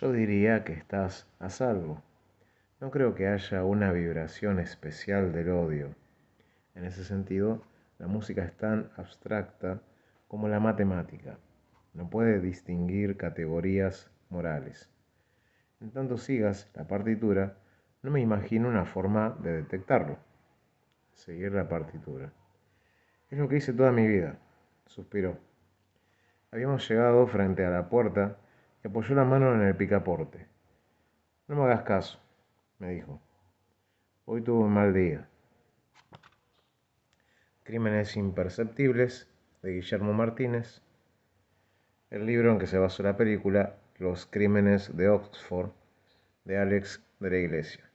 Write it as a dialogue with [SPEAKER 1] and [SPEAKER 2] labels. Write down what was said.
[SPEAKER 1] yo diría que estás a salvo. No creo que haya una vibración especial del odio. En ese sentido, la música es tan abstracta como la matemática. No puede distinguir categorías morales. En tanto sigas la partitura, no me imagino una forma de detectarlo. Seguir la partitura. Es lo que hice toda mi vida, suspiró. Habíamos llegado frente a la puerta y apoyó la mano en el picaporte. No me hagas caso, me dijo. Hoy tuve un mal día. Crímenes imperceptibles de Guillermo Martínez. El libro en que se basó la película Los Crímenes de Oxford de Alex de la Iglesia.